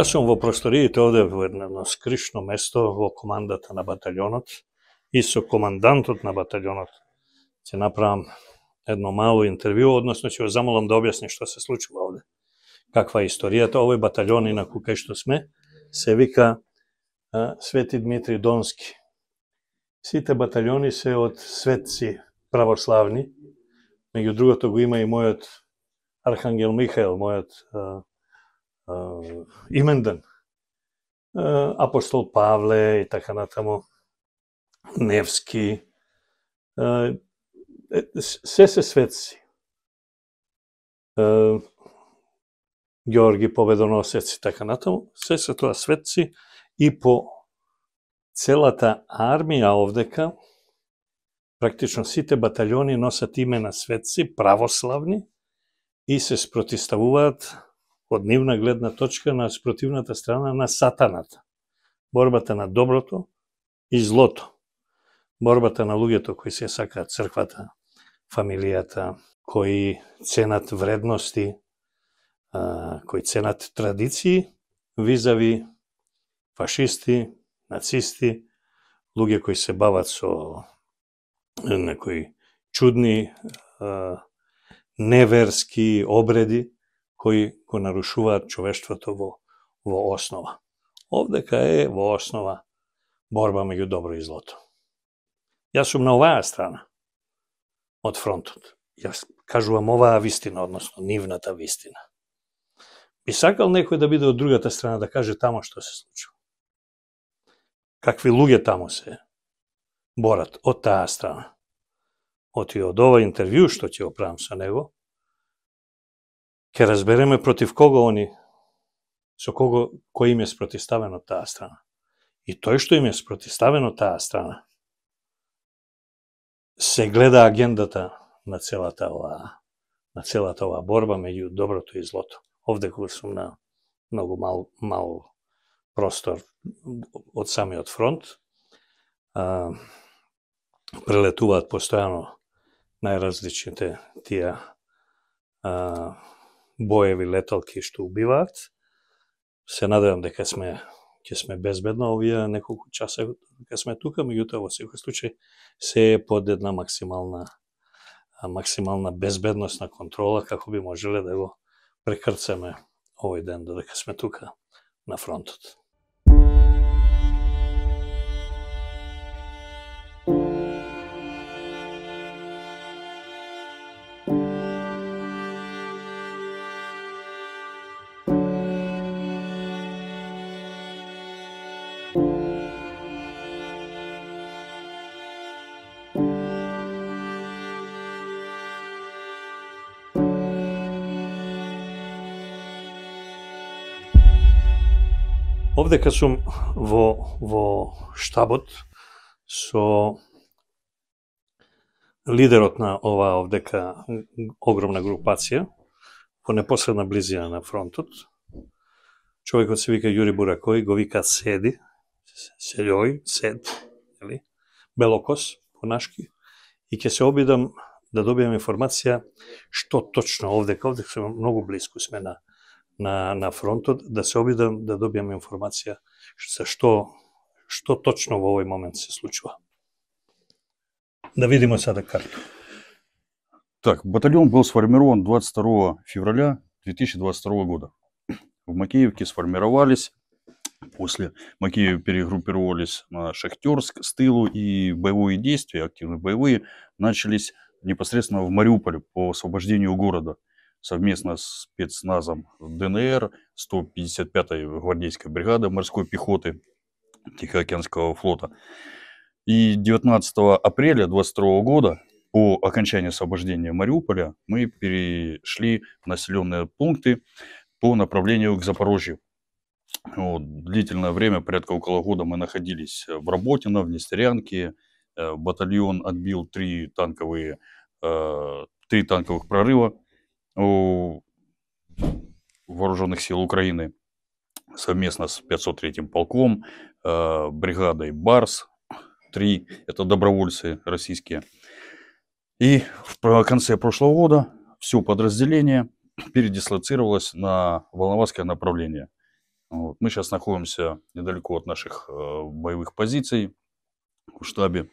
Јас сум во просториите овде во едно скришно место во командата на батальонот и со командантот на батальонот ќе направам едно мало интервју, односно ќе ве замолам да објасни што се случува овде. Каква е историјата? Овој батальон и на кукај што сме се вика Свети Дмитри Донски. Сите батальони се од светци православни. Меѓу другото го има и мојот Архангел Михаел, мојот Э, имен ден. Э, апостол Павле и така натаму, Невски, э, се се светци. Георги Победоносец и така натаму, се се тоа светци и по целата армија овдека, практично сите батальони носат име на светци, православни, и се спротиставуваат од нивна гледна точка на спротивната страна на сатаната. Борбата на доброто и злото. Борбата на луѓето кои се сакаат црквата, фамилијата, кои ценат вредности, кои ценат традиции, визави фашисти, нацисти, луѓе кои се бават со некои чудни неверски обреди, кои го нарушуваат човештвото во, во основа. Овде кај е во основа борба меѓу добро и злото. Јас сум на оваа страна од фронтот. Јас кажувам оваа вистина, односно нивната вистина. Би сакал некој да биде од другата страна да каже тамо што се случува. Какви луѓе тамо се борат од таа страна. Оти од ова интервју што ќе оправам со него, ќе разбереме против кого они, со кого, кој им е спротиставено таа страна. И тој што им е спротиставено таа страна, се гледа агендата на целата оваа на целата оваа борба меѓу доброто и злото. Овде кога сум на многу мал, мал простор од самиот фронт. А, прелетуваат постојано најразличните тие а, боеви леталки што убиваат. Се надевам дека сме ќе сме безбедно овие неколку часа кога сме тука, меѓутоа во секој случај се е под една максимална максимална безбедност на контрола како би можеле да го прекрцаме овој ден додека сме тука на фронтот. Овде кога сум во, во штабот со лидерот на ова овдека огромна групација во непосредна близина на фронтот, човекот се вика Јури Буракој, го вика Седи, Седој, Сед, или Белокос по-нашки, и ќе се обидам да добијам информација што точно овде, овде сме многу близко сме на на na frontu, da se obidem, da dobijem informacija sa što, što točno u ovaj moment se slučava. Да видимо сада карту. Так, батальон был сформирован 22 февраля 2022 года. В Макеевке сформировались, после Макеев перегруппировались на Шахтерск с тылу, и боевые действия, активные боевые, начались непосредственно в Мариуполе по освобождению города – совместно с спецназом ДНР, 155-й гвардейской бригады морской пехоты Тихоокеанского флота. И 19 апреля 22 года по окончании освобождения Мариуполя мы перешли в населенные пункты по направлению к Запорожью. Вот, длительное время, порядка около года, мы находились в Работино, в Нестерянке. Э, батальон отбил три танковые, э, три танковых прорыва у вооруженных сил Украины совместно с 503-м полком, э, бригадой БАРС, 3, это добровольцы российские. И в конце прошлого года все подразделение передислоцировалось на Волноваское направление. Вот. Мы сейчас находимся недалеко от наших э, боевых позиций в штабе.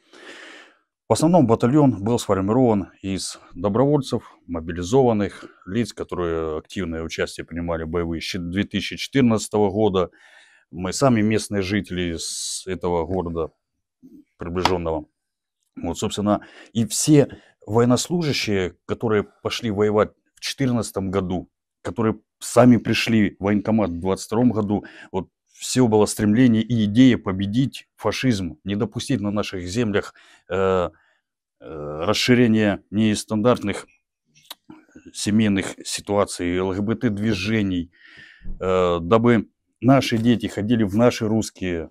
В основном батальон был сформирован из добровольцев, мобилизованных, лиц, которые активное участие принимали в боевые 2014 года. Мы сами местные жители из этого города приближенного. Вот, собственно, и все военнослужащие, которые пошли воевать в 2014 году, которые сами пришли в военкомат в 2022 году, вот все было стремление и идея победить фашизм, не допустить на наших землях э, э, расширение нестандартных э, семейных ситуаций, ЛГБТ-движений, э, дабы наши дети ходили в наши русские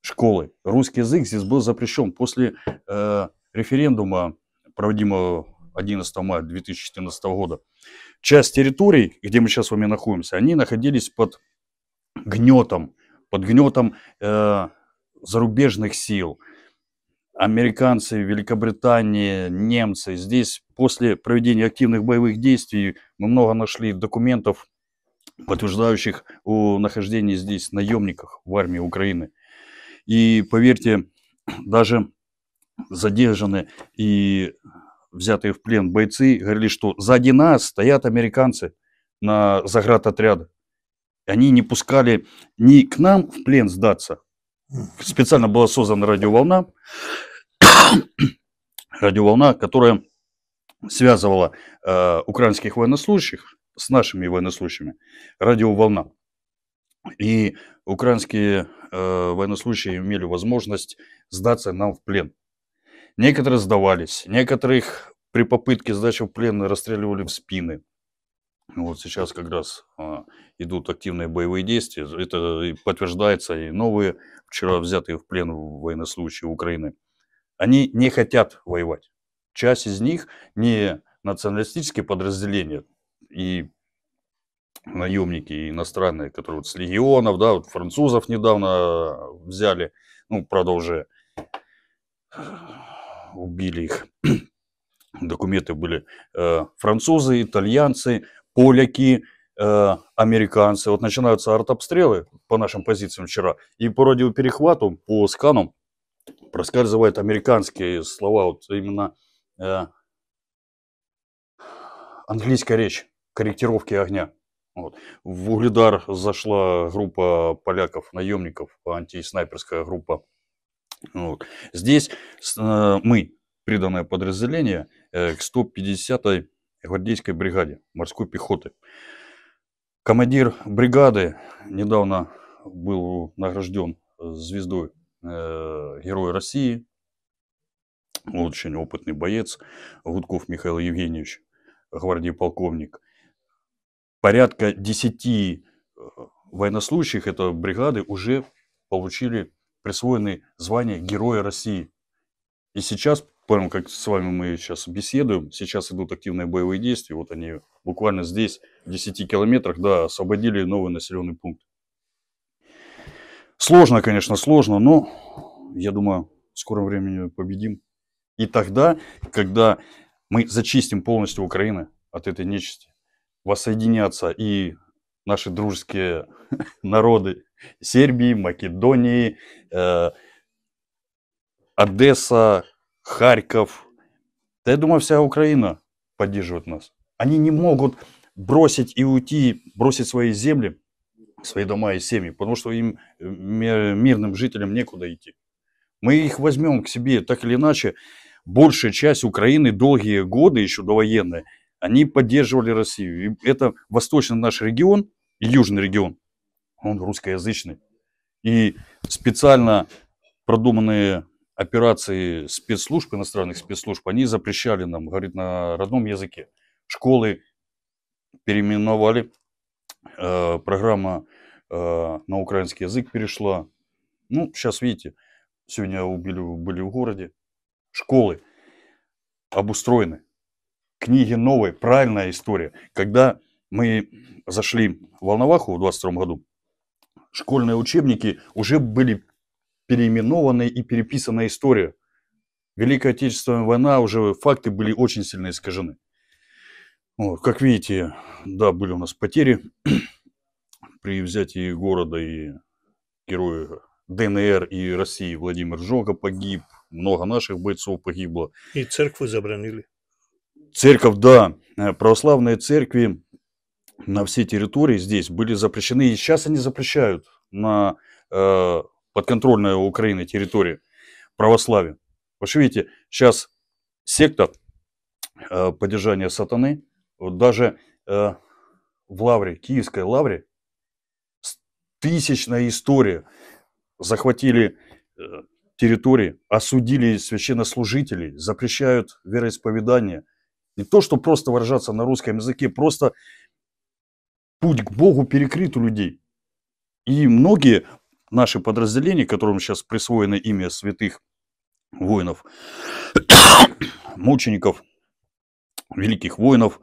школы. Русский язык здесь был запрещен. После э, референдума, проводимого 11 мая 2014 года, часть территорий, где мы сейчас с вами находимся, они находились под гнетом под гнетом э, зарубежных сил. Американцы, Великобритании, немцы. Здесь после проведения активных боевых действий мы много нашли документов, подтверждающих о нахождении здесь наемников в армии Украины. И поверьте, даже задержаны и взятые в плен бойцы говорили, что сзади нас стоят американцы на заградотряда они не пускали ни к нам в плен сдаться. Специально была создана радиоволна, радиоволна, которая связывала э, украинских военнослужащих с нашими военнослужащими. Радиоволна. И украинские э, военнослужащие имели возможность сдаться нам в плен. Некоторые сдавались, некоторых при попытке сдачи в плен расстреливали в спины. Вот сейчас как раз а, идут активные боевые действия. Это подтверждается и новые, вчера взятые в плен военнослужащие Украины. Они не хотят воевать. Часть из них не националистические подразделения и наемники и иностранные, которые вот с легионов, да, вот французов недавно взяли, ну, правда, уже убили их. Документы были э, французы, итальянцы, поляки, э, американцы. Вот начинаются артобстрелы по нашим позициям вчера, и по радиоперехвату, по скану проскальзывают американские слова, вот именно э, английская речь, корректировки огня. Вот. В Угледар зашла группа поляков, наемников, антиснайперская группа. Вот. Здесь э, мы, приданное подразделение, э, к 150-й гвардейской бригаде морской пехоты. Командир бригады недавно был награжден э, звездой э, Героя России. Очень опытный боец Гудков Михаил Евгеньевич, гвардии полковник. Порядка 10 э, военнослужащих этой бригады уже получили присвоены звание Героя России. И сейчас прям как с вами мы сейчас беседуем, сейчас идут активные боевые действия, вот они буквально здесь, в 10 километрах, да, освободили новый населенный пункт. Сложно, конечно, сложно, но я думаю, в скором времени победим. И тогда, когда мы зачистим полностью Украины от этой нечисти, воссоединятся и наши дружеские народы Сербии, Македонии, э, Одесса, Харьков. Да я думаю, вся Украина поддерживает нас. Они не могут бросить и уйти, бросить свои земли, свои дома и семьи, потому что им, э, мирным жителям, некуда идти. Мы их возьмем к себе, так или иначе, большая часть Украины долгие годы, еще довоенные, они поддерживали Россию. И это восточный наш регион, южный регион, он русскоязычный. И специально продуманные операции спецслужб, иностранных спецслужб, они запрещали нам говорить на родном языке. Школы переименовали, э, программа э, на украинский язык перешла. Ну, сейчас видите, сегодня убили, были в городе. Школы обустроены. Книги новые, правильная история. Когда мы зашли в Волноваху в 22 году, школьные учебники уже были переименованная и переписанная история. Великая Отечественная война, уже факты были очень сильно искажены. Вот, как видите, да, были у нас потери при взятии города и герои ДНР и России Владимир Жога погиб, много наших бойцов погибло. И церкви забронили. Церковь, да. Э, православные церкви на всей территории здесь были запрещены. И сейчас они запрещают на э, подконтрольная Украине территория православия. Потому что, видите, сейчас секта э, поддержания сатаны, вот даже э, в Лавре, Киевской Лавре, тысячная история. Захватили э, территории, осудили священнослужителей, запрещают вероисповедание. Не то, что просто выражаться на русском языке, просто путь к Богу перекрыт у людей. И многие наши подразделения, которым сейчас присвоено имя святых воинов, мучеников, великих воинов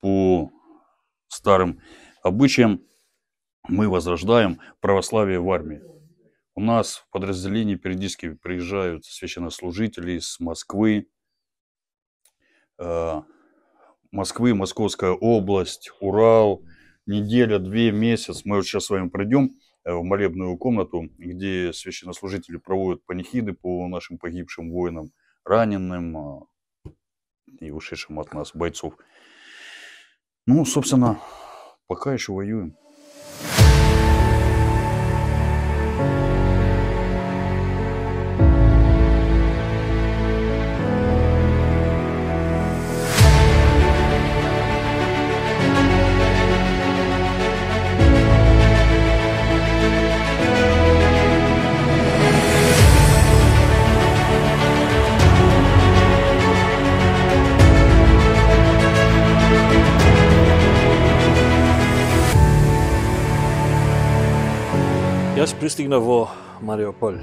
по старым обычаям, мы возрождаем православие в армии. У нас в подразделении периодически приезжают священнослужители из Москвы, э, Москвы, Московская область, Урал. Неделя, две, месяц. Мы вот сейчас с вами пройдем Э, в молебную комнату, где священнослужители проводят панихиды по нашим погибшим воинам, раненым а, и ушедшим от нас бойцов. Ну, собственно, пока еще воюем. пристигна во Мариопол,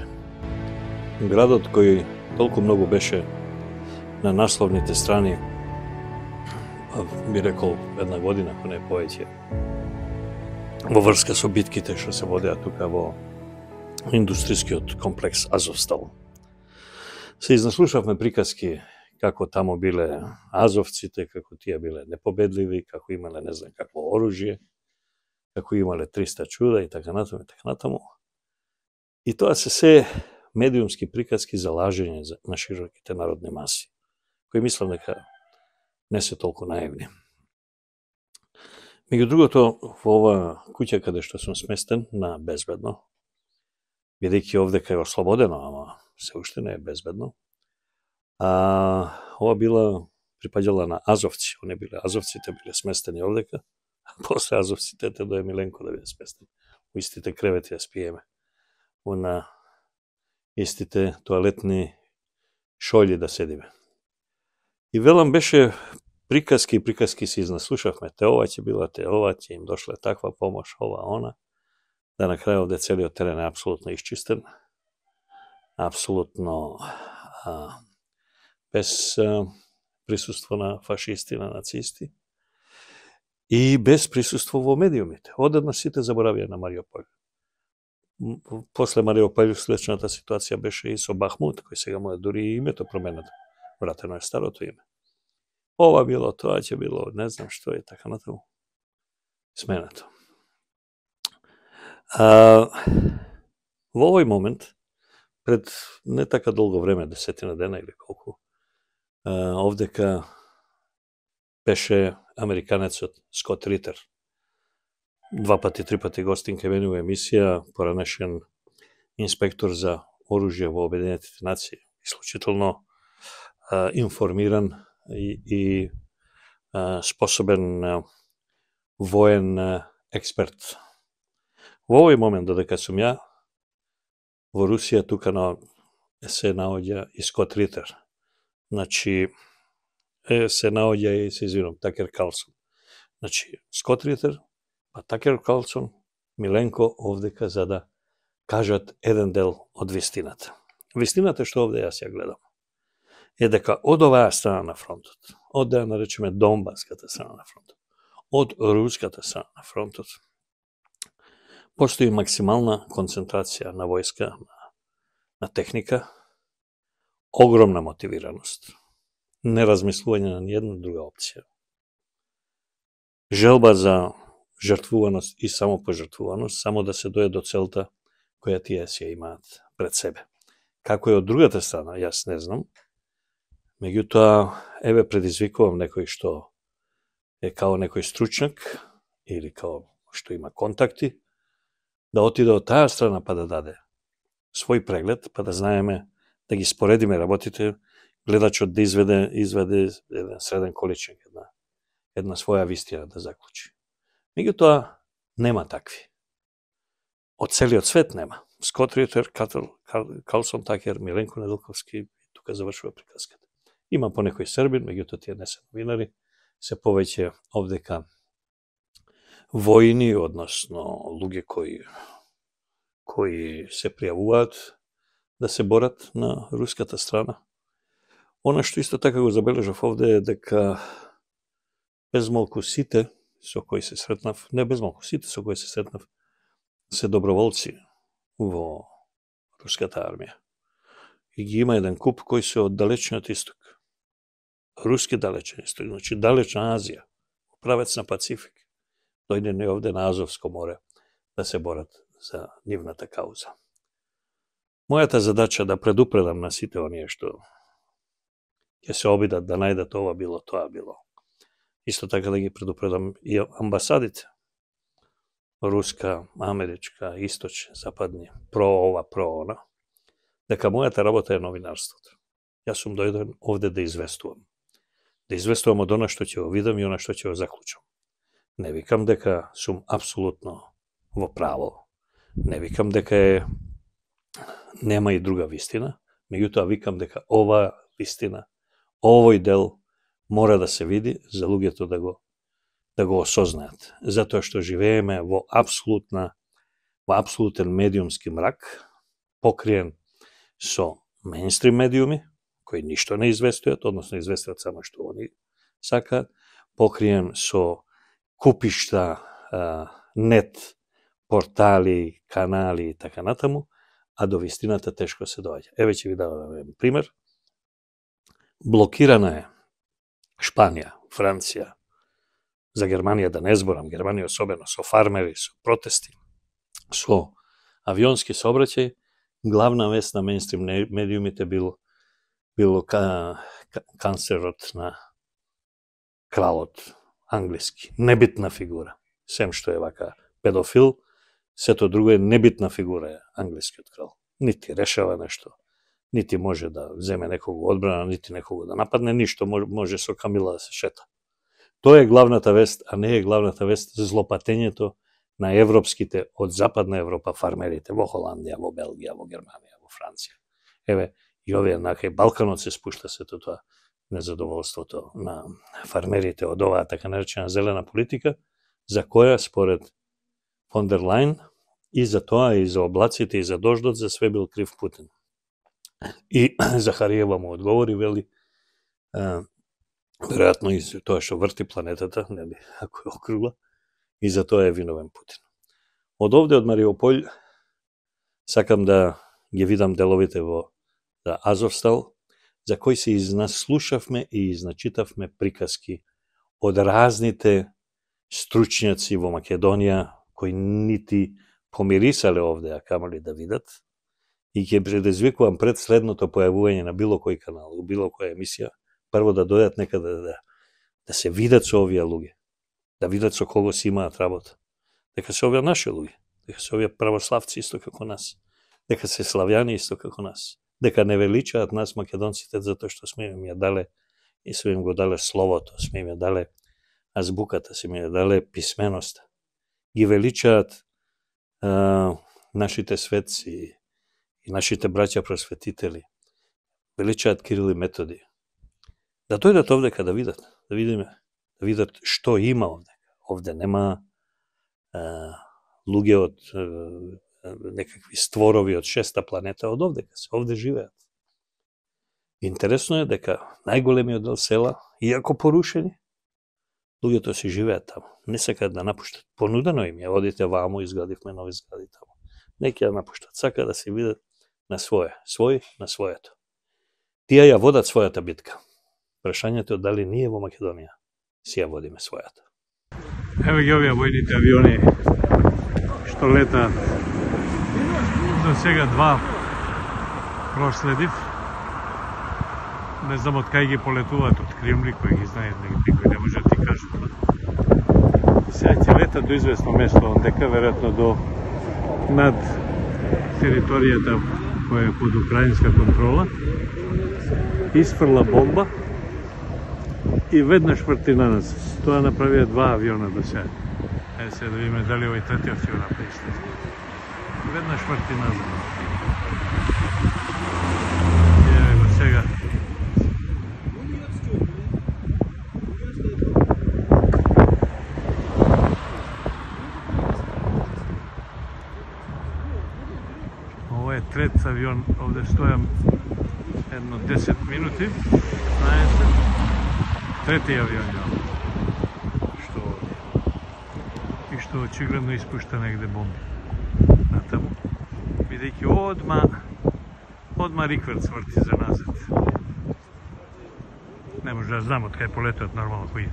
Градот кој толку многу беше на насловните страни, би рекол една година, ако не повеќе, во врска со битките што се водеа тука во индустријскиот комплекс Азовстал. Се изнаслушавме приказки како тамо биле азовците, како тие биле непобедливи, како имале не знам какво оружје, како имале 300 чуда и така натаму и така натаму. И тоа се се медиумски приказки за лажење на широките народни маси, кои мислам дека не се толку наивни. Меѓу другото, во ова куќа каде што сум сместен, на безбедно, бидејќи овде кај ослободено, ама се уште не е безбедно, а, ова била припаѓала на Азовци. Они биле Азовците, биле сместени овдека, а после Азовците те дое Миленко да биде сместен. У истите кревети ја спиеме на истите тоалетни шолји да седиме. И велам беше приказки и приказки се изнаслушавме. Те ова ќе била, те ова ќе им дошла таква помош, ова, она. Да на крајот овде целиот терен е апсолутно исчистен, Апсолутно а, без а, присуство на фашисти, на нацисти и без присуство во медиумите. Одеднаш сите заборавија на Мариополј после Марио Пајлјус ситуација беше и со Бахмут, кој сега му е дури и името променето. Вратено е старото име. Ова било, тоа ќе било, не знам што е, така тоа Сменато. А, во овој момент, пред не така долго време, десетина дена или колку, овдека беше американецот Скот Ритер, два пати, три пати гостин ке мене емисија, поранешен инспектор за оружје во Обединетите нации, исклучително информиран и, и а, способен а, воен а, експерт. Во овој момент, додека сум ја, во Русија тука на се наоѓа и Скот Ритер. Значи, е, се наоѓа и, се извинам, Такер Калсон. Значи, Скот Ритер, а Такер Калсон, Миленко овдека за да кажат еден дел од вистината. Вистината што овде јас ја гледам е дека од оваа страна на фронтот, од да наречеме Донбаската страна на фронтот, од руската страна на фронтот, постои максимална концентрација на војска, на, на техника, огромна мотивираност, неразмислување на ниједна друга опција, желба за жртвуваност и самопожртвуваност, само да се дое до целта која тие си ја имаат пред себе. Како е од другата страна, јас не знам. Меѓутоа, еве предизвикувам некој што е као некој стручнак или као што има контакти, да отиде од таа страна па да даде свој преглед, па да знаеме да ги споредиме работите, гледачот да изведе, изведе еден среден количен, една, една своја вистина да заклучи. Меѓутоа, нема такви. Од целиот свет нема. Скот Ритер, Кател, Калсон Такер, Миленко Неделковски, тука завршува приказката. Има по некој србин, меѓутоа тие не се новинари, се повеќе овдека војни, односно луѓе кои кои се пријавуваат да се борат на руската страна. Она што исто така го забележав овде е дека безмолку сите со кои се сретнав, не без малку, сите со кои се сретнав, се доброволци во руската армија. И ги има еден куп кој се од далечниот исток. Руски далечен исток, значи далечна Азија, правец на Пацифик. Дојде не овде на Азовско море да се борат за нивната кауза. Мојата задача да предупредам на сите оние што ќе се обидат да најдат ова било, тоа било Исто така да ги предупредам и амбасадите, руска, америчка, источ, западни, про ова, про она, дека мојата работа е новинарството. Јас сум дојден овде да известувам. Да известувам од она што ќе го видам и она што ќе го заклучам. Не викам дека сум апсолутно во право. Не викам дека е нема и друга вистина, меѓутоа викам дека ова вистина, овој дел мора да се види за луѓето да го да го осознаат, затоа што живееме во апсолутна во апсолутен медиумски мрак, покриен со мейнстрим медиуми кои ништо не известуваат, односно известуваат само што они сакаат, покриен со купишта нет портали, канали и така натаму, а до вистината тешко се доаѓа. Еве ќе ви давам пример. Блокирана е Шпанија, Франција, за Германија да не зборам, Германија особено со фармери, со протести, со авионски сообраќај, главна вест на мейнстрим медиумите бил било ка, ка, канцерот на кралот англиски, небитна фигура, сем што е вака педофил, сето друго е небитна фигура е англискиот крал. Нити решава нешто нити може да земе некого одбрана, нити некого да нападне, ништо може со Камила да се шета. Тоа е главната вест, а не е главната вест за злопатењето на европските од Западна Европа фармерите во Холандија, во Белгија, во Германија, во Франција. Еве, и овие на кај Балканот се спушта се тоа незадоволството на фармерите од оваа така наречена зелена политика, за која според Фондерлайн и за тоа и за облаците и за дождот за све бил крив Путин. И Захаријева му одговори, вели, а, веројатно и за тоа што врти планетата, нели, ако е округла, и за тоа е виновен Путин. Од овде, од Мариополј, сакам да ги видам деловите во да, Азовстал, за кои се изнаслушавме и изначитавме приказки од разните стручњаци во Македонија, кои нити помирисале овде, а камали да видат, и ќе предизвикувам пред следното појавување на било кој канал, у било која емисија, прво да дојат некаде да, да, да се видат со овие луѓе, да видат со кого си имаат работа. Дека се овие наши луѓе, дека се овие православци исто како нас, дека се славјани исто како нас, дека не величаат нас македонците затоа што сме им ја дале и сме им го дале словото, сме им ја дале азбуката, сме им ја дале писменоста. Ги величаат а, нашите светци, и нашите браќа просветители, величаат Кирил и Методи. Да дојдат овде да видат, да видиме, да видат што има овде. Овде нема а, луѓе од а, некакви створови од шеста планета од овде. се овде живеат. Интересно е дека најголемиот дел села, иако порушени, луѓето си живеат таму. Не сакаат да напуштат. Понудено им е, одите ваму, изградивме нови згради таму. Неки ја напуштат. Сака да се видат на свое, свој на своето. Тие ја водат својата битка. Прашањето е дали ние во Македонија си ја водиме својата. Еве ги овие војните авиони што летаат до сега два проследив. Не знам од кај ги полетуваат од Кремли, кои ги знаат, некои не може да ти кажат. Па. Сега ќе летат до известно место, дека веројатно до над територијата која е под украинска контрола, испрла бомба и веднаш врти на нас. Тоа направија два авиона до сега. Е, се да видиме дали овој третиот ќе го направи Веднаш врти на нас. трет авион, овде стојам едно 10 минути, знаете, трети авион ја, што и што очигледно испушта негде бомби таму, бидејќи одма, одма риквард сврти за назад. Не може да знам од кај полетот нормално кој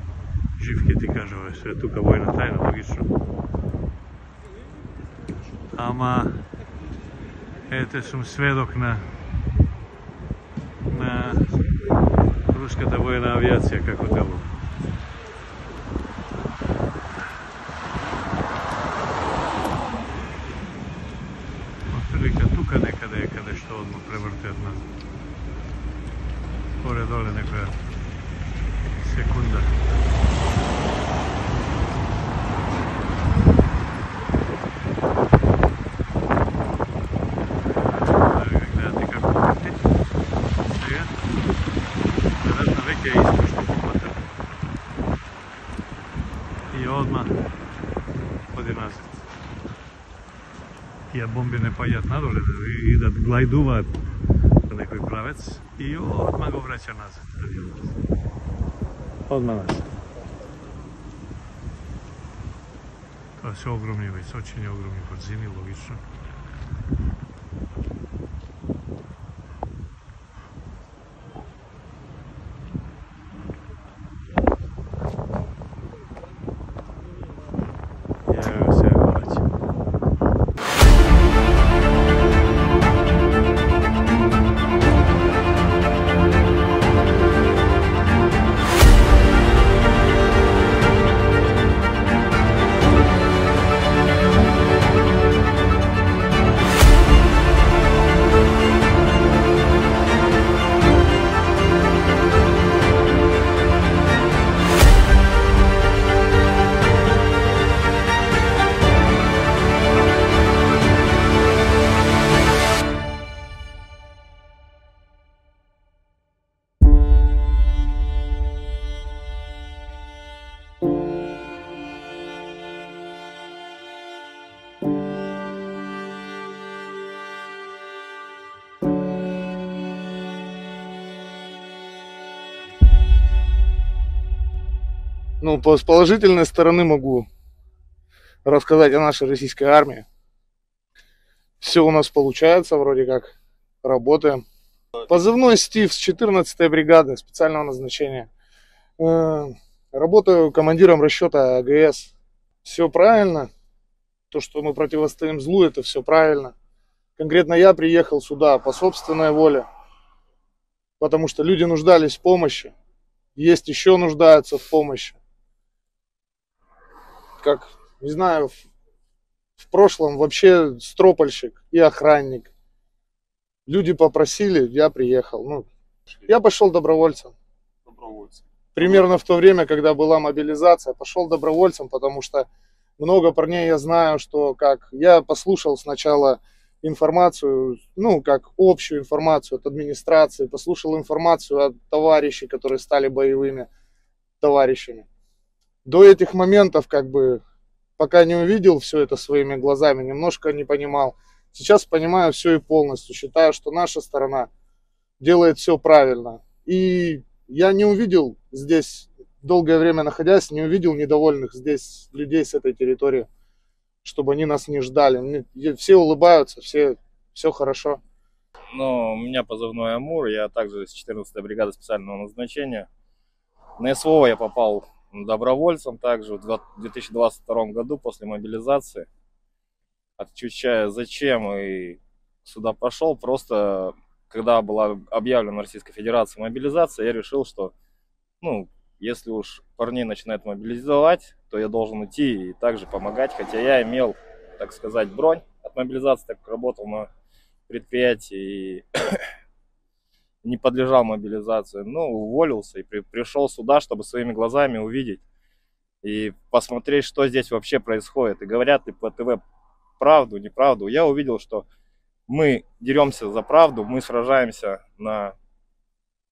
жив ќе ти кажа, е тука војна тајна, логично. Ама, Ете сум сведок на на руската војна авиација како делува. паѓаат надоле и, да глајдуваат на некој правец и одма го враќа назад. Да одма назад. Тоа се огромни височини, огромни брзини, логично. С положительной стороны могу рассказать о нашей российской армии. Все у нас получается вроде как. Работаем. Позывной Стив с 14-й бригады специального назначения. Э, работаю командиром расчета АГС. Все правильно. То, что мы противостоим злу, это все правильно. Конкретно я приехал сюда по собственной воле, потому что люди нуждались в помощи, есть еще нуждаются в помощи как, не знаю, в, в прошлом вообще стропольщик и охранник. Люди попросили, я приехал. Ну, я пошел добровольцем. Добровольцем. Примерно в то время, когда была мобилизация, пошел добровольцем, потому что много парней я знаю, что как я послушал сначала информацию, ну, как общую информацию от администрации, послушал информацию от товарищей, которые стали боевыми товарищами до этих моментов, как бы, пока не увидел все это своими глазами, немножко не понимал. Сейчас понимаю все и полностью, считаю, что наша сторона делает все правильно. И я не увидел здесь, долгое время находясь, не увидел недовольных здесь людей с этой территории, чтобы они нас не ждали. Все улыбаются, все, все хорошо. Ну, у меня позывной Амур, я также с 14-й бригады специального назначения. На СВО я попал добровольцем также в 2022 году после мобилизации, отвечая зачем и сюда пошел, просто когда была объявлена Российской Федерации мобилизация, я решил, что ну, если уж парней начинают мобилизовать, то я должен идти и также помогать, хотя я имел, так сказать, бронь от мобилизации, так как работал на предприятии и не подлежал мобилизации. Ну, уволился и при, пришел сюда, чтобы своими глазами увидеть и посмотреть, что здесь вообще происходит. И говорят ли по ТВ правду, неправду. Я увидел, что мы деремся за правду, мы сражаемся на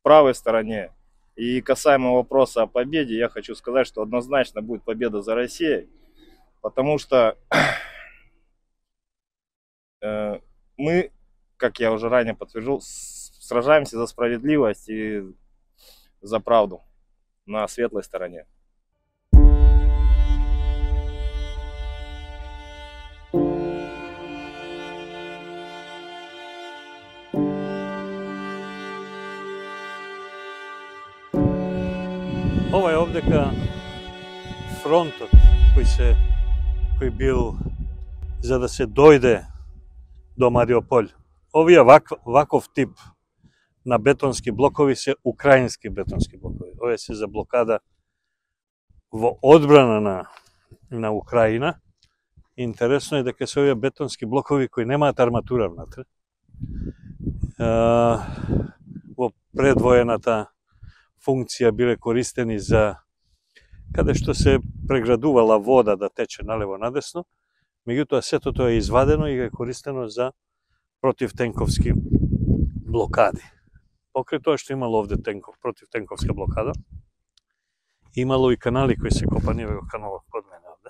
правой стороне. И касаемо вопроса о победе, я хочу сказать, что однозначно будет победа за Россией, потому что э, мы, как я уже ранее подтвердил, сражаемся за справедливость и за правду на светлой стороне. Ovaj ovdje ka frontot koji, se, koji bil za da se dojde do Mariopolja. Ovi je ovakav tip на бетонски блокови се украински бетонски блокови. Ова се за блокада во одбрана на, на Украина. Интересно е дека се овие бетонски блокови кои немаат арматура внатре, а, во предвоената функција биле користени за каде што се преградувала вода да тече налево надесно, меѓутоа сето тоа е извадено и е користено за противтенковски блокади покрај тоа што имало овде тенков, против тенковска блокада, имало и канали кои се копани, во каналот под мене овде.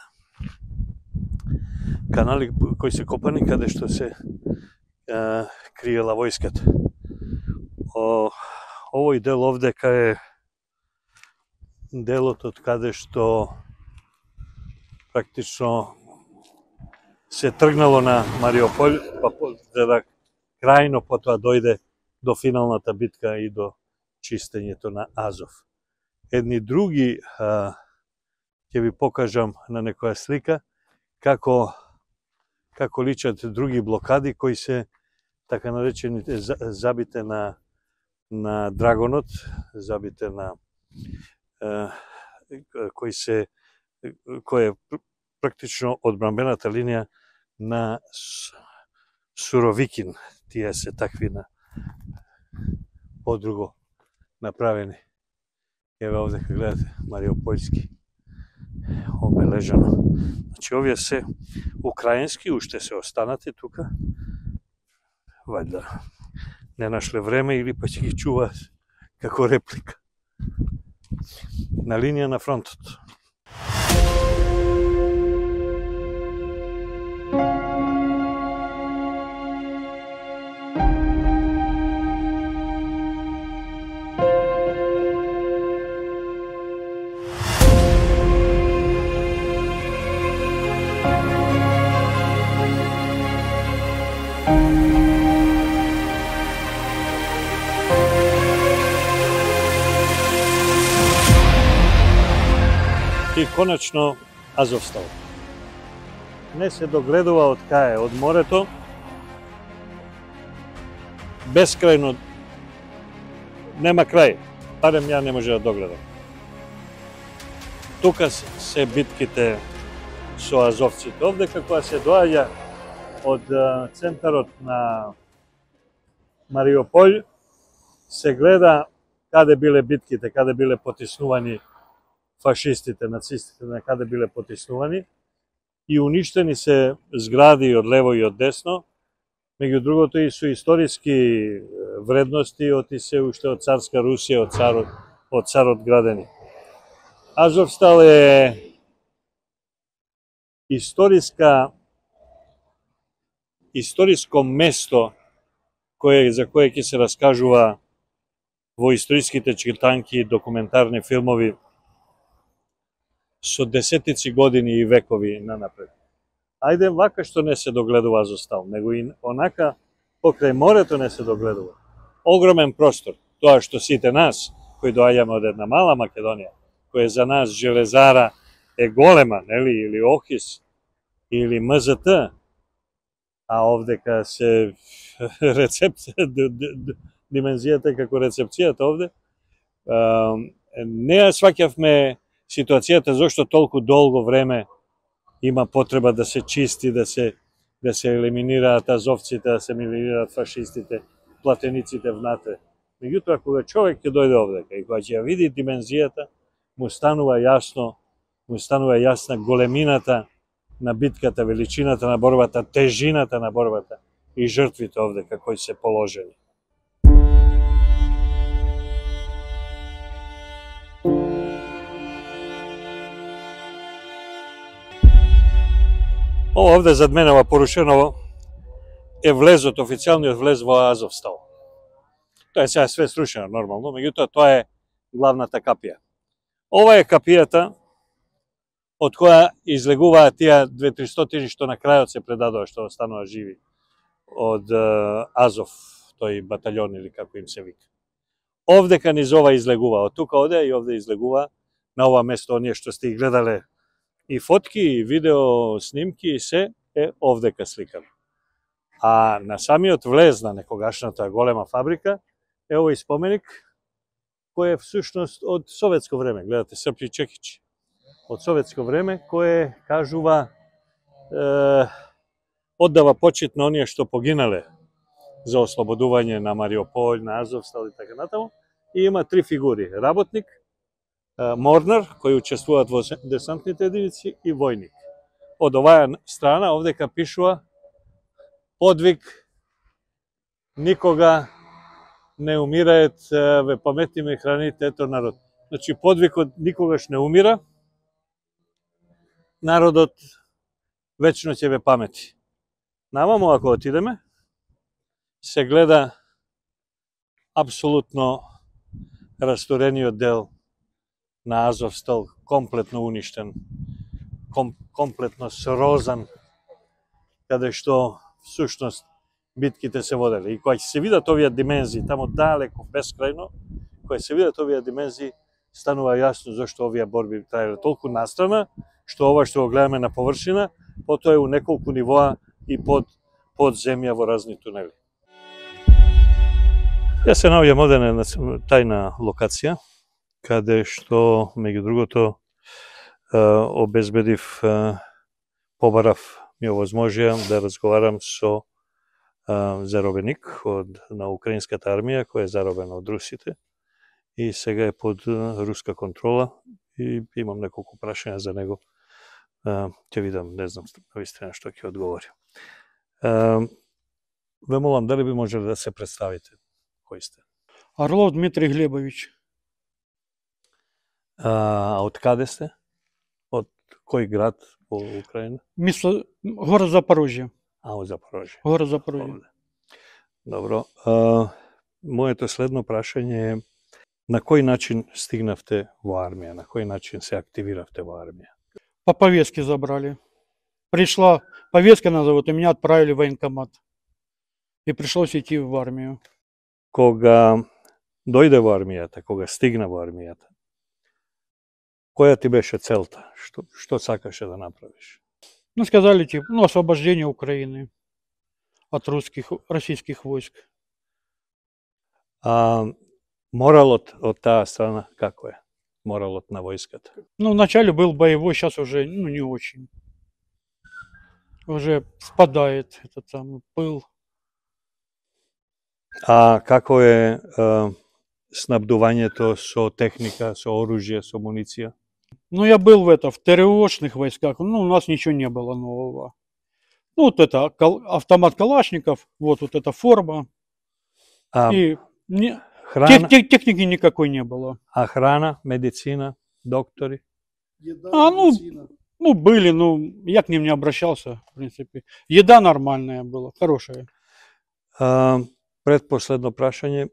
Канали кои се копани каде што се е, криела војската. О, овој дел овде кај е делот од каде што практично се тргнало на Мариопол, па да крајно потоа дојде до финалната битка и до чистењето на Азов. Едни други а, ќе ви покажам на некоја слика како како личат други блокади кои се така наречените забите на на драгонот, забите на кои се кој е практично одбранбената линија на Суровикин. Тие се такви на подруго направени. Еве овде кога гледате Мариопольски обележано. Значи овие се украински, уште се останати тука. Вајда не нашле време или па ќе ги чуваат како реплика. На линија на фронтот. Thank you. конечно Азовстал. Не се догледува од кај, од морето, бескрајно нема крај, Парем ја не може да догледам. Тука се битките со азовците. Овде како се доаѓа од центарот на Мариополј, се гледа каде биле битките, каде биле потиснувани фашистите, нацистите, на каде биле потиснувани и уништени се згради од лево и од десно, меѓу другото и со историски вредности оти се уште од царска Русија, од царот, од царот градени. Азовстал е историска историско место кое за кое ќе се раскажува во историските читанки и документарни филмови со десетици години и векови на напред. Ајде вака што не се догледува за стал, него и онака покрај морето не се догледува. Огромен простор, тоа што сите нас, кои доаѓаме од една мала Македонија, која за нас железара е голема, нели, или Охис, или МЗТ, а овдека се рецепција, димензијата како рецепцијата овде, не ја сваќавме ситуацијата зошто толку долго време има потреба да се чисти, да се да се елиминираат азовците, да се елиминираат фашистите, платениците внатре. Меѓутоа, кога човек ќе дојде овдека и кога ќе ја види димензијата, му станува јасно, му станува јасна големината на битката, величината на борбата, тежината на борбата и жртвите овдека кои се положени. Ова овде зад мене ова порушено е влезот, официјалниот влез во Азовстал. Тоа е сега све срушено нормално, меѓутоа тоа е главната капија. Ова е капијата од која излегуваа тие 2-300 што на крајот се предадоа, што останува живи од Азов, тој батальон или како им се вика. Овде низ ова излегува, од тука оде и овде излегува на ова место, оние што сте ги гледале и фотки, и видео снимки и се е овдека сликано. А на самиот влез на некогашната голема фабрика е овој споменик кој е всушност од советско време. Гледате Српли Чекич. Од советско време кој е кажува е, оддава почет на оние што погинале за ослободување на Мариопол, на Азовстал и така натаму. И има три фигури. Работник, Морнар, кои учествуваат во десантните единици, и војник. Од оваа страна ка пишува подвиг никога не умираат, ве паметиме храните, ето народ. Значи, подвикот никогаш не умира, народот вечно ќе ве памети. Намамо, ако отидеме, се гледа апсолутно растурениот дел на Азовстел, комплетно уништен, ком, комплетно срозан, каде што сушност битките се воделе. И кога се видат овие димензии, тамо далеко, бескрајно, кога се видат овие димензии, станува јасно зашто овие борби траеле толку настрана, што ова што го гледаме на површина, потоа е у неколку нивоа и под, под земја во разни тунели. Јас се наоѓам одене на тајна локација, каде што, меѓу другото, обезбедив, побарав ми овозможија да разговарам со заробеник од, на украинската армија, кој е заробен од русите и сега е под руска контрола и имам неколку прашања за него. Ќе видам, не знам, наистина што ќе одговори. Ве молам, дали би можеле да се представите? Кој сте? Орлов Дмитрий Глебович. А, а од каде сте? Од кој град во Украина? Мисло, гора Запорожје. А, од Запорожје. Гора Запорожје. Добро. А, моето следно прашање е на кој начин стигнавте во армија? На кој начин се активиравте во армија? По па повестке забрали. Пришла повестка на завод, и меня отправили в военкомат. И пришлось идти в армию. Кога дојде в армијата, кога стигна в армијата, koja ti beše celta, što, što cakaše da napraviš. Ну, сказали, типа, ну, освобождение Украины от русских, российских войск. А морал от, та страна какое? Морал на войск от? Ну, вначале был боевой, сейчас уже, ну, не очень. Уже спадает этот там пыл. А какое э, снабдувание то со техника, со оружие, со муниция? Ну я был в это, в ТРОшных войсках, ну, у нас ничего не было нового. Ну, вот это автомат Калашников, вот, вот эта форма. А, И не, охрана, тех, тех, техники никакой не было. Охрана, медицина, докторы? Еда, а, ну, медицина. ну, были, ну, я к ним не обращался, в принципе. Еда нормальная была, хорошая. А, предпоследно прашање,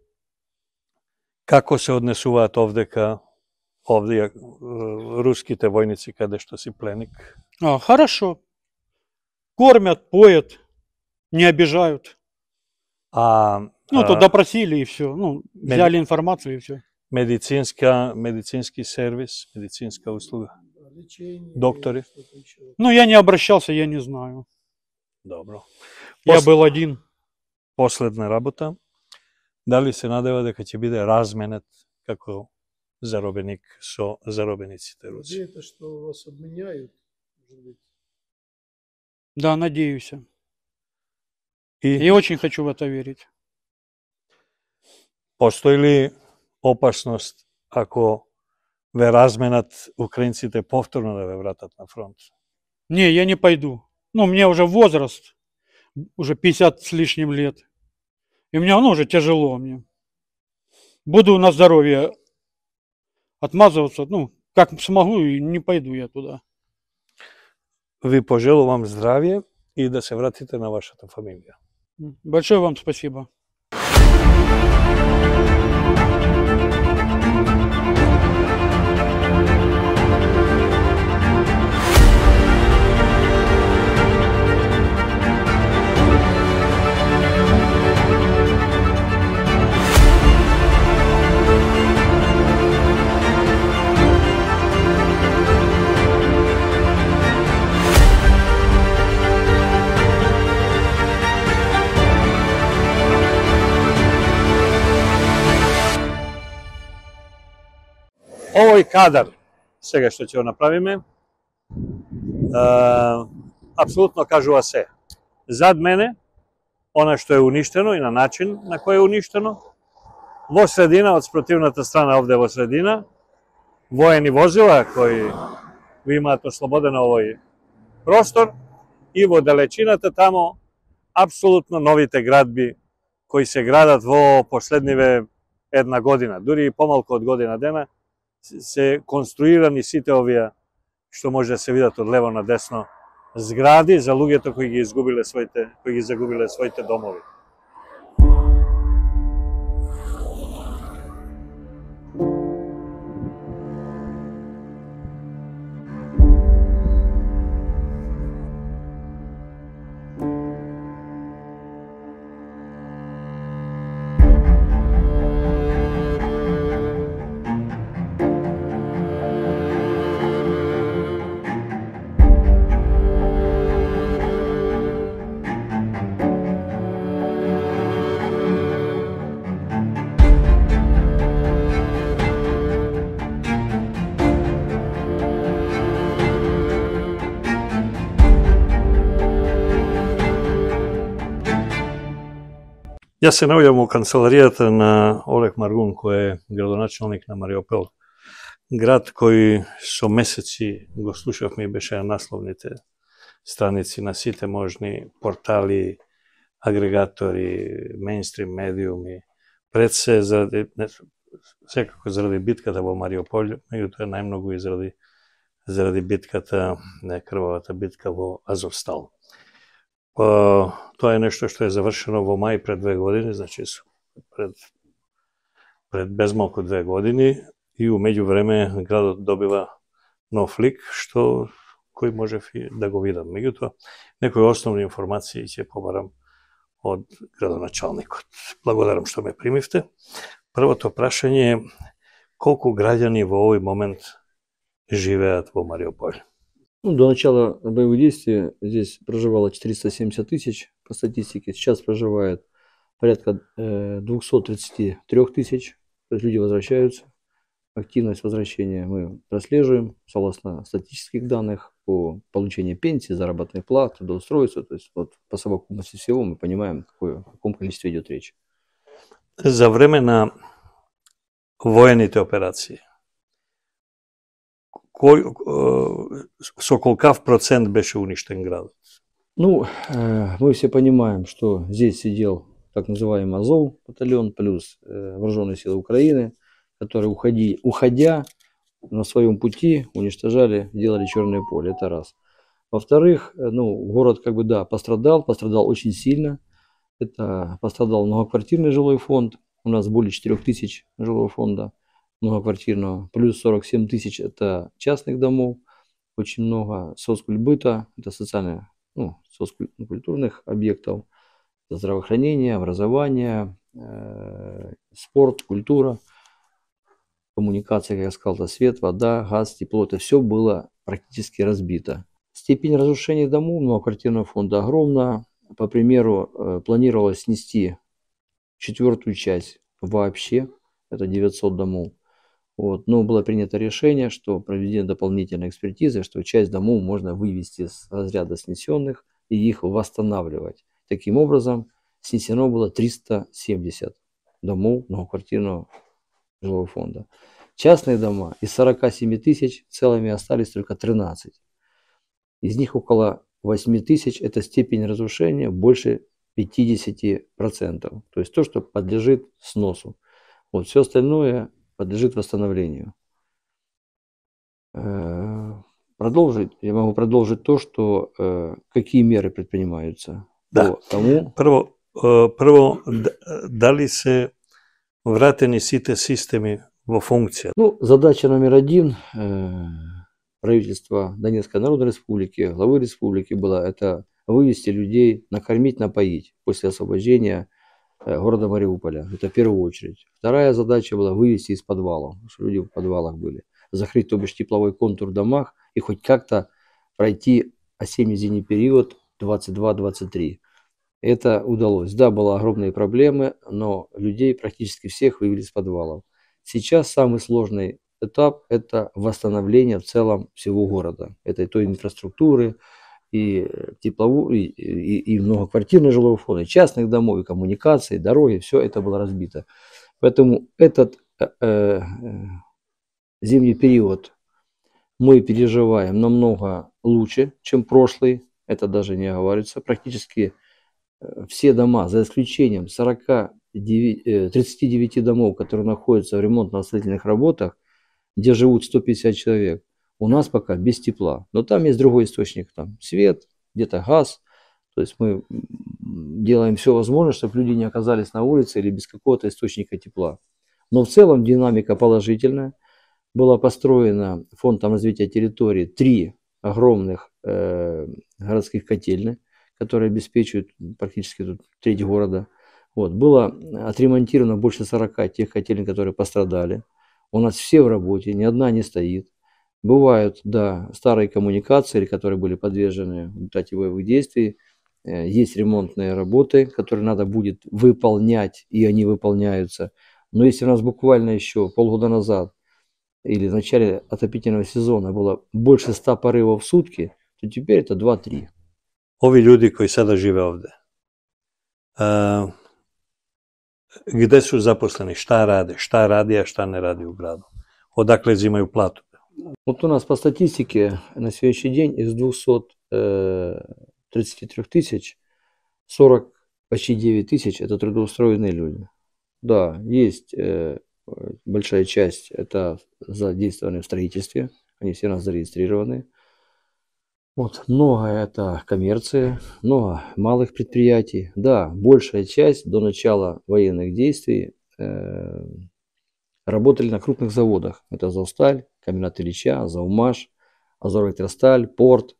како се однесуваат овдека овде руските војници каде што си пленик. А, хорошо. Кормят, поят, не обижают. А, ну, то допросили и все. Ну, взяли мед... информацию и все. Медицинска, медицинский сервис, медицинская услуга. Докторы. Ну, я не обращался, я не знаю. Добро. Пос... Я был один. Последна работа. Дали се надева дека ќе биде разменет како заробленик, що заробленіці ти Надеюсь, что вас обменяют, может быть. Да, надеюсь. И Я очень хочу в это верить. постои ли опасност ако ве разменат украинците повторно да ве вратат на фронт? Не, я не пойду. Ну, мне уже возраст, уже 50 с лишним лет. И мне меня, ну, уже тяжело мне. Буду на здоровье отмазываться, ну, как смогу, и не пойду я туда. Ви пожелу вам здравия и да се вратите на вашата фамилия. Большое вам спасибо. овој кадар сега што ќе го направиме апсолутно кажува се. Зад мене она што е уништено и на начин на кој е уништено, во средина од спротивната страна овде во средина воени возила кои ви имаат ослободен овој простор и во далечината тамо апсолутно новите градби кои се градат во последниве една година, дури и помалку од година дена, се конструирани сите овие што може да се видат од лево на десно згради за луѓето кои ги изгубиле своите кои ги загубиле своите домови. Јас се наоѓам во канцеларијата на Олег Маргун, кој е градоначалник на Мариопол. Град кој со месеци го слушавме и беше на насловните страници на сите можни портали, агрегатори, мейнстрим медиуми. Пред се заради, не, секако заради битката во Мариополј, меѓутоа најмногу и заради, заради битката, не, крвавата битка во Азовстал. Па, тоа е нешто што е завршено во мај пред две години, значи пред, пред безмалку две години и у меѓувреме градот добива нов лик, што кој може да го видам. Меѓутоа, некои основни информации ќе побарам од градоначалникот. Благодарам што ме примивте. Првото прашање е колку граѓани во овој момент живеат во Мариополј? Ну, до начала боевых действий здесь проживало 470 тысяч по статистике. Сейчас проживает порядка 233 э, тысяч. То есть люди возвращаются. Активность возвращения мы прослеживаем согласно статистических данных по получению пенсии, заработной платы, трудоустройства. То есть вот по совокупности всего мы понимаем, какое, о каком количестве идет речь. За времена военной операции кой, э, со колка в процент беше уничтен градот? Ну, э, мы все понимаем, что здесь сидел так называемый Азов батальон плюс э, вооруженные силы Украины, которые, уходи, уходя на своем пути, уничтожали, делали черное поле. Это раз. Во-вторых, ну, город как бы, да, пострадал, пострадал очень сильно. Это пострадал многоквартирный жилой фонд. У нас более 4 тысяч жилого фонда многоквартирного, плюс 47 тысяч – это частных домов, очень много соцкультбыта это социальные, ну, соцкультурных ну, объектов, это здравоохранение, образование, э, спорт, культура, коммуникация, как я сказал, это свет, вода, газ, тепло, это все было практически разбито. Степень разрушения домов многоквартирного фонда огромна. По примеру, э, планировалось снести четвертую часть вообще, это 900 домов. Вот. Но было принято решение, что проведена дополнительная экспертиза, что часть домов можно вывести с разряда снесенных и их восстанавливать. Таким образом, снесено было 370 домов многоквартирного жилого фонда. Частные дома из 47 тысяч целыми остались только 13. Из них около 8 тысяч – это степень разрушения больше 50%. То есть то, что подлежит сносу. Вот все остальное подлежит восстановлению. Э, продолжить, я могу продолжить то, что э, какие меры предпринимаются. Да. Тому... Prvo, prvo, da li se vrateni svi во функции? Ну, задача номер один э, правительства Донецкой Народной Республики, главы республики была это вывести людей, накормить, напоить после освобождения – Э, города Мариуполя. Это в первую очередь. Вторая задача была вывести из подвала, потому люди в подвалах были. Закрыть, то бишь, тепловой контур в домах и хоть как-то пройти осенне зимний период 22-23. Это удалось. Да, были огромные проблемы, но людей практически всех вывели из подвалов. Сейчас самый сложный этап – это восстановление в целом всего города. Это и той инфраструктуры, и э, теплового, и, и, и многоквартирный жилой фонд, и частных домов, и коммуникации, дороги, все это было разбито. Поэтому этот э, э, зимний период мы переживаем намного лучше, чем прошлый, это даже не говорится. Практически э, все дома, за исключением 49, 39 э, домов, которые находятся в ремонтно-строительных работах, где живут 150 человек, у нас пока без тепла. Но там есть другой источник, там свет, где-то газ. То есть мы делаем все возможное, чтобы люди не оказались на улице или без какого-то источника тепла. Но в целом динамика положительная. Было построено фондом развития территории три огромных э, городских котельных, которые обеспечивают практически тут треть города. Вот. Было отремонтировано больше 40 тех котельных, которые пострадали. У нас все в работе, ни одна не стоит. Бывают, да, старые коммуникации, которые были подвержены в результате боевых действий. Э, есть ремонтные работы, которые надо будет выполнять, и они выполняются. Но если у нас буквально еще полгода назад или в начале отопительного сезона было больше 100 порывов в сутки, то теперь это 2-3. Ovi ljudi koji sada žive ovde, uh, gde su zaposleni, šta rade, šta radi, a šta ne radi u gradu, odakle zimaju плату. Вот у нас по статистике на сегодняшний день из 233 э, тысяч 40, почти 9 тысяч это трудоустроенные люди. Да, есть э, большая часть, это задействованы в строительстве, они все у нас зарегистрированы. Вот, много это коммерция, много малых предприятий. Да, большая часть до начала военных действий э, Работали на крупных заводах. Это Завсталь, Комбинат Ильича, Завмаш, Азорэлектросталь, Порт.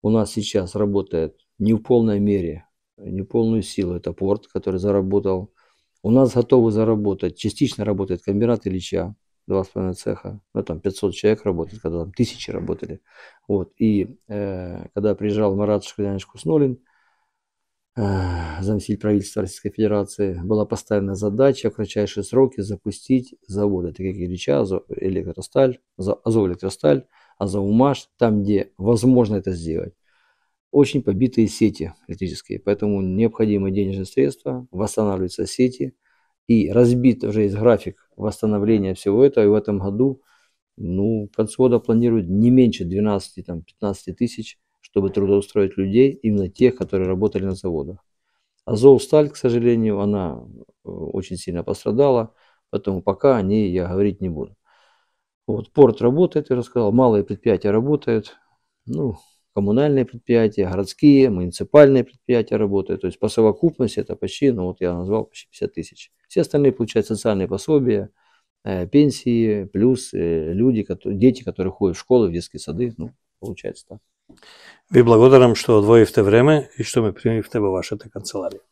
У нас сейчас работает не в полной мере, не в полную силу. Это Порт, который заработал. У нас готовы заработать, частично работает комбинат Ильича, два с половиной цеха, ну там 500 человек работает, когда там тысячи работали. Вот. И э, когда приезжал Марат Шклянович Куснолин, заместитель правительства Российской Федерации, была поставлена задача в кратчайшие сроки запустить заводы, такие как Ильича, Электросталь, Азовэлектросталь, Азовмаш, там, где возможно это сделать. Очень побитые сети электрические, поэтому необходимы денежные средства, восстанавливаются сети, и разбит уже есть график восстановления всего этого, и в этом году ну, подсвода планируют не меньше 12-15 тысяч чтобы трудоустроить людей, именно тех, которые работали на заводах. Азовсталь, к сожалению, она э, очень сильно пострадала, поэтому пока о ней я говорить не буду. Вот порт работает, я рассказал, малые предприятия работают, ну, коммунальные предприятия, городские, муниципальные предприятия работают. То есть по совокупности это почти, ну вот я назвал почти 50 тысяч. Все остальные получают социальные пособия, э, пенсии, плюс люди, дети, которые ходят в школы, в детские сады, ну, получается так. Ви благодарам што одвоивте време и што ме примивте во вашата канцеларија.